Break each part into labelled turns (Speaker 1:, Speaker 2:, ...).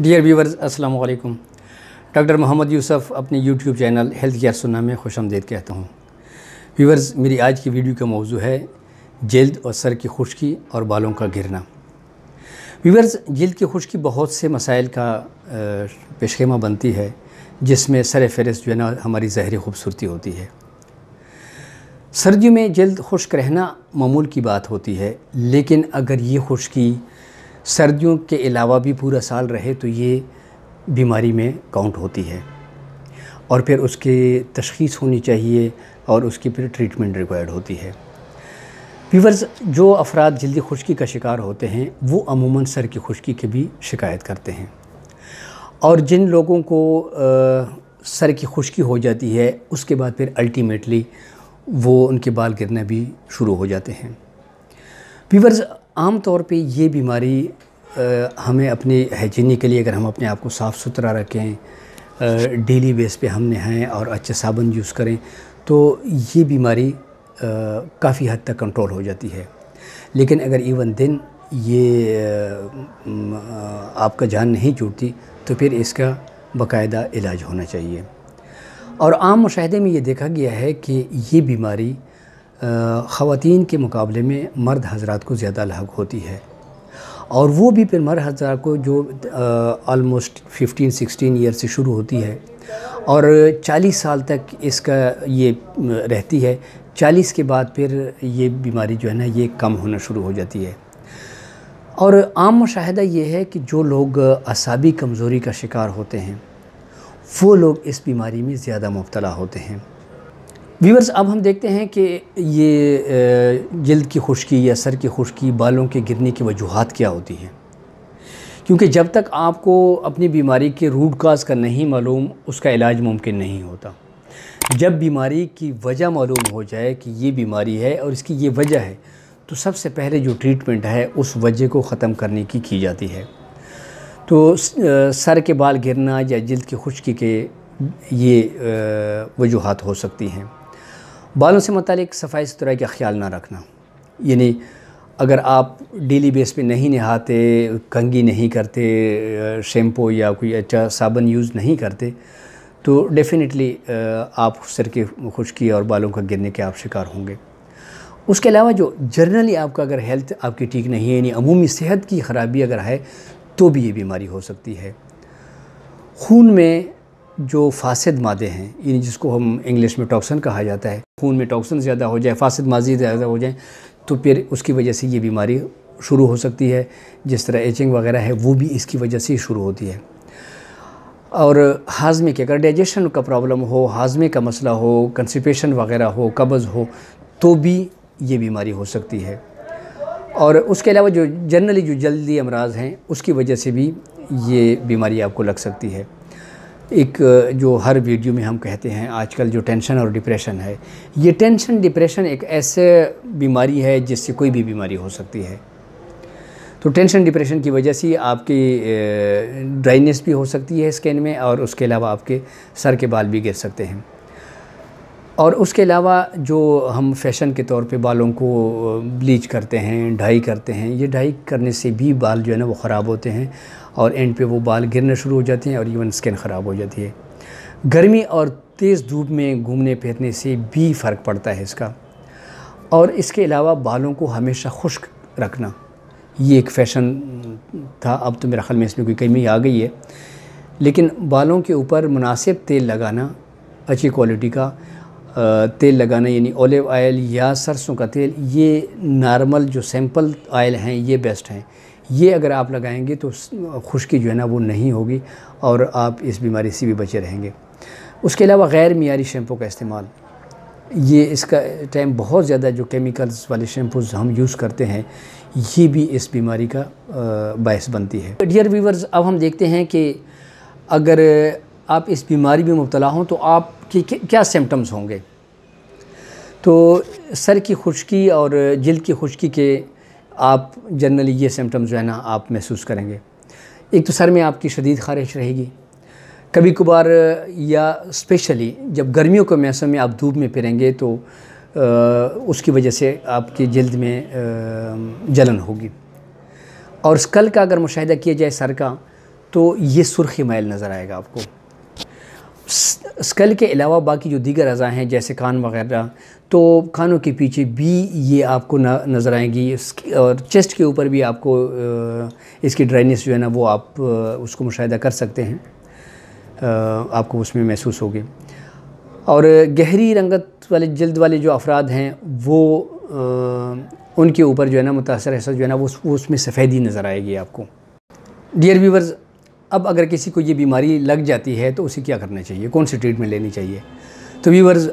Speaker 1: dear viewers अस्सलाम वालेकुम doctor Mohammad Yusuf अपने यूट्यूब चैनल हेल्थ केयर सुना में खुश आमदेद कहता हूँ व्यूवर्स मेरी आज की वीडियो का मौजू है जल्द और सर की खुश्की और बालों का गिरना व्यूवर्स जल्द की खुश्की बहुत से मसाइल का पेशेमा बनती है जिसमें सर फहरस्त जो है ना हमारी ज़हरी खूबसूरती होती है सर्दियों में जल्द खुश्क रहना मामूल की बात होती है लेकिन अगर ये खुश्की सर्दियों के अलावा भी पूरा साल रहे तो ये बीमारी में काउंट होती है और फिर उसके तशखीस होनी चाहिए और उसकी फिर ट्रीटमेंट रिक्वायर्ड होती है फीवर्स जो अफराद जल्दी खुश्की का शिकार होते हैं वो अमूमन सर की खुश्की की भी शिकायत करते हैं और जिन लोगों को आ, सर की खुश्की हो जाती है उसके बाद फिर अल्टीमेटली वो उनके बाल गिरना भी शुरू हो जाते हैं फीवर्स आम तौर पे ये बीमारी हमें अपने हाइजीनिक के लिए अगर हम अपने आप को साफ़ सुथरा रखें डेली बेस पे हम नहाएँ और अच्छे साबुन यूज़ करें तो ये बीमारी काफ़ी हद तक कंट्रोल हो जाती है लेकिन अगर इवन दिन ये आपका जान नहीं छूटती तो फिर इसका बाकायदा इलाज होना चाहिए और आम मुशाहे में ये देखा गया है कि ये बीमारी ख़वान के मुकाबले में मर्द हजरात को ज़्यादा लाक होती है और वो भी फिर मर्द हजरा को जो आलमोस्ट 15 16 ईयर से शुरू होती है और 40 साल तक इसका ये रहती है 40 के बाद फिर ये बीमारी जो है ना ये कम होना शुरू हो जाती है और आम मुशाहिदा ये है कि जो लोग असाबी कमज़ोरी का शिकार होते हैं वो लोग इस बीमारी में ज़्यादा मुबतला होते हैं व्यूवर्स अब हम देखते हैं कि ये जल्द की खुश्की या सर की खुश्की बालों के गिरने की वजूहत क्या होती हैं क्योंकि जब तक आपको अपनी बीमारी के रूट काज का नहीं मालूम उसका इलाज मुमकिन नहीं होता जब बीमारी की वजह मालूम हो जाए कि ये बीमारी है और इसकी ये वजह है तो सबसे पहले जो ट्रीटमेंट है उस वजह को ख़त्म करने की की जाती है तो सर के बाल गिरना या जल्द की खुश्की के ये वजूहत हो सकती हैं बालों से मुतल सफ़ाई सुथराई का ख्याल ना रखना यानी अगर आप डेली बेस पे नहीं नहाते कंगी नहीं करते शैम्पू या कोई अच्छा साबन यूज़ नहीं करते तो डेफ़िनेटली आप सर की खुश्की और बालों का गिरने के आप शिकार होंगे उसके अलावा जो जनरली आपका अगर हेल्थ आपकी ठीक नहीं है यानी अमूमी सेहत की ख़राबी अगर है तो भी ये बीमारी हो सकती है खून में जो फासद मादे हैं यानी जिसको हम इंग्लिश में टॉक्सन कहा जाता है खून में टॉक्सन ज़्यादा हो जाए फासद माजी ज़्यादा हो जाए तो फिर उसकी वजह से ये बीमारी शुरू हो सकती है जिस तरह एचिंग वगैरह है वो भी इसकी वजह से शुरू होती है और हाजमे की अगर डाइजेशन का प्रॉब्लम हो हाजमे का मसला हो कंसिपेशन वगैरह हो कब्ज़ हो तो भी ये बीमारी हो सकती है और उसके अलावा जो जनरली जो जल्दी अमराज हैं उसकी वजह से भी ये बीमारी आपको लग सकती है एक जो हर वीडियो में हम कहते हैं आजकल जो टेंशन और डिप्रेशन है ये टेंशन डिप्रेशन एक ऐसे बीमारी है जिससे कोई भी बीमारी हो सकती है तो टेंशन डिप्रेशन की वजह से आपकी ड्राइनेस भी हो सकती है स्किन में और उसके अलावा आपके सर के बाल भी गिर सकते हैं और उसके अलावा जो हम फैशन के तौर पे बालों को ब्लीच करते हैं ढाई करते हैं ये ढाई करने से भी बाल जो है ना वो ख़राब होते हैं और एंड पे वो बाल गिरना शुरू हो जाते हैं और इवन स्किन ख़राब हो जाती है गर्मी और तेज़ धूप में घूमने फिरने से भी फ़र्क पड़ता है इसका और इसके अलावा बालों को हमेशा खुश्क रखना ये एक फ़ैशन था अब तो मेरा ख्याल में इसमें कोई कमी आ गई है लेकिन बालों के ऊपर मुनासिब तेल लगाना अच्छी क्वालिटी का तेल लगाना यानी ओलिव ऑयल या सरसों का तेल ये नॉर्मल जो सैम्पल ऑयल हैं ये बेस्ट हैं ये अगर आप लगाएंगे तो खुश्की जो है ना वो नहीं होगी और आप इस बीमारी से भी बचे रहेंगे उसके अलावा गैर मीरी शैम्पू का इस्तेमाल ये इसका टाइम बहुत ज़्यादा जो केमिकल्स वाले शैम्पूज़ हम यूज़ करते हैं ये भी इस बीमारी का बायस बनती है डियर व्यूवर्स अब हम देखते हैं कि अगर आप इस बीमारी में मुबतला हों तो आप क्या सिम्टम्स होंगे तो सर की खुश्की और जल्द की खुश्की के आप जनरली ये सिम्टम्स जो है ना आप महसूस करेंगे एक तो सर में आपकी शदीद ख़ारिश रहेगी कभी कभार या स्पेशली जब गर्मियों के मौसम में आप धूप में फिरेंगे तो आ, उसकी वजह से आपकी जल्द में आ, जलन होगी और स्कल का अगर मुशाह किया जाए सर का तो ये सुरखी मैल नज़र आएगा आपको स्कल के अलावा बाकी जो दीगर अज़ा हैं जैसे कान वगैरह तो खानों के पीछे भी ये आपको नज़र आएंगी और चेस्ट के ऊपर भी आपको इसकी ड्राइनेस जो है ना वो आप उसको मुशाह कर सकते हैं आपको उसमें महसूस होगी और गहरी रंगत वाले जल्द वाले जो अफराद हैं वो उनके ऊपर जो है ना मुतासर ऐसा जो है ना वो उसमें सफ़ेदी नज़र आएगी आपको डियर व्यूवर्स अब अगर किसी को ये बीमारी लग जाती है तो उसे क्या करना चाहिए कौन सी ट्रीटमेंट लेनी चाहिए तो व्यूवर्स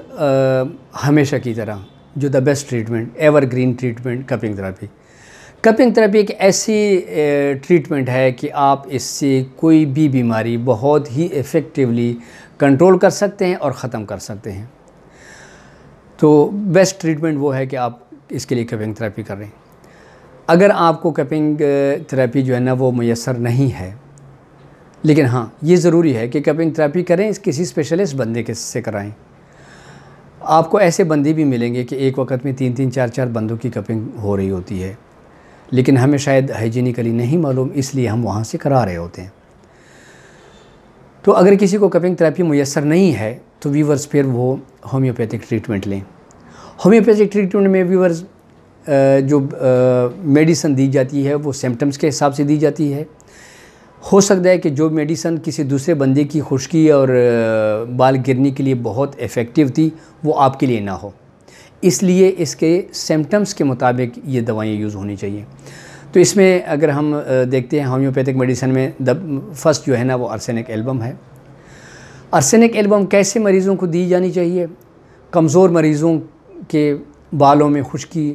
Speaker 1: हमेशा की तरह जो the best treatment evergreen treatment cupping therapy cupping therapy एक ऐसी ट्रीटमेंट है कि आप इससे कोई भी बीमारी बहुत ही इफ़ेक्टिवली कंट्रोल कर सकते हैं और ख़त्म कर सकते हैं तो बेस्ट ट्रीटमेंट वो है कि आप इसके लिए कपिंग थेरेपी कर रहे हैं अगर आपको कपिंग थेरेपी जो है ना वो मैसर नहीं है लेकिन हाँ ये ज़रूरी है कि कपिंग थेरेपी करें इस किसी स्पेशलिस्ट बंदे के से कराएं आपको ऐसे बंदे भी मिलेंगे कि एक वक्त में तीन तीन चार चार बंदों की कपिंग हो रही होती है लेकिन हमें शायद हाइजीनिकली नहीं मालूम इसलिए हम वहाँ से करा रहे होते हैं तो अगर किसी को कपिंग थेरेपी मैसर नहीं है तो वीवर्स फिर वो होम्योपैथिक ट्रीटमेंट लें होम्योपैथिक ट्रीटमेंट में वीवर्स जो मेडिसन दी जाती है वो सिम्टम्स के हिसाब से दी जाती है हो सकता है कि जो मेडिसन किसी दूसरे बंदे की खुश्की और बाल गिरने के लिए बहुत इफ़ेक्टिव थी वो आपके लिए ना हो इसलिए इसके सिम्टम्स के मुताबिक ये दवाइयाँ यूज़ होनी चाहिए तो इसमें अगर हम देखते हैं होम्योपैथिक मेडिसन में द फर्स्ट जो है ना वो अर्सेनिक एल्बम है अर्सेनिक एल्बम कैसे मरीज़ों को दी जानी चाहिए कमज़ोर मरीज़ों के बालों में खुश्की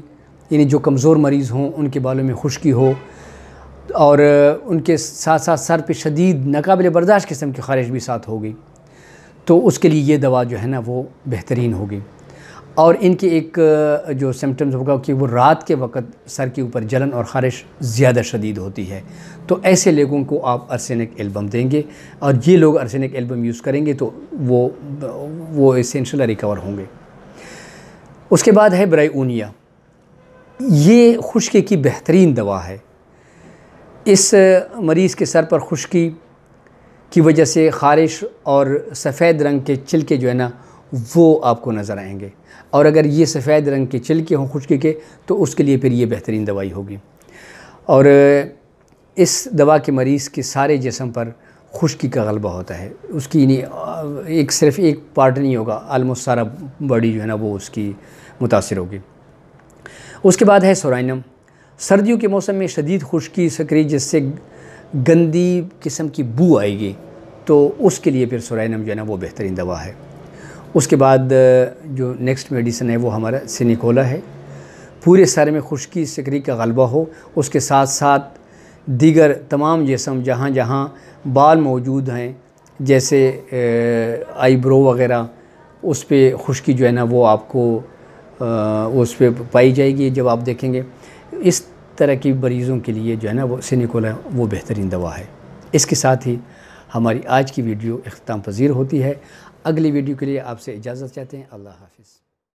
Speaker 1: यानी जो कमज़ोर मरीज़ हों उनके बालों में खुश्की हो और उनके साथ साथ सर पे शदीद नाकबिल बर्दाश्त किस्म की ख़ारिश भी साथ हो गई तो उसके लिए ये दवा जो है ना वो बेहतरीन होगी और इनके एक जो सिम्टम्स होगा कि वो रात के वक्त सर के ऊपर जलन और ख़ारिश ज़्यादा शदीद होती है तो ऐसे लोगों को आप अर्सेनिक एल्बम देंगे और ये लोग अर्सेनिक एल्बम यूज़ करेंगे तो वो वो इसेंशल रिकवर होंगे उसके बाद है ब्राई ऊनिया ये खुश्की की बेहतरीन दवा है इस मरीज़ के सर पर खुश्की की वजह से ख़ारिश और सफ़ेद रंग के छिलके जो है ना वो आपको नज़र आएंगे और अगर ये सफ़ेद रंग के छिलके हों खुश्की के तो उसके लिए फिर ये बेहतरीन दवाई होगी और इस दवा के मरीज़ के सारे जिसम पर खुश्की का गलबा होता है उसकी नहीं एक सिर्फ एक पार्ट नहीं होगा आलमोस्ट सारा बॉडी जो है ना वो उसकी मुतासर होगी उसके बाद है सोराइनम सर्दियों के मौसम में शदीद खुशकी सकरी जिससे गंदी किस्म की बू आएगी तो उसके लिए फिर सुरैनम जो है ना वो बेहतरीन दवा है उसके बाद जो नेक्स्ट मेडिसिन है वो हमारा सिनिकोला है पूरे सर में खुशकी सक्री का गलबा हो उसके साथ साथ दीगर तमाम जिसम जहाँ जहाँ बाल मौजूद हैं जैसे आईब्रो वगैरह उस पर खुशकी जो है ना वो आपको उस पर पाई जाएगी जब आप देखेंगे इस तरह की मरीज़ों के लिए जो है ना वो सिनिकोला वो बेहतरीन दवा है इसके साथ ही हमारी आज की वीडियो अख्ताम पजीर होती है अगली वीडियो के लिए आपसे इजाज़त चाहते हैं अल्लाह हाफिज़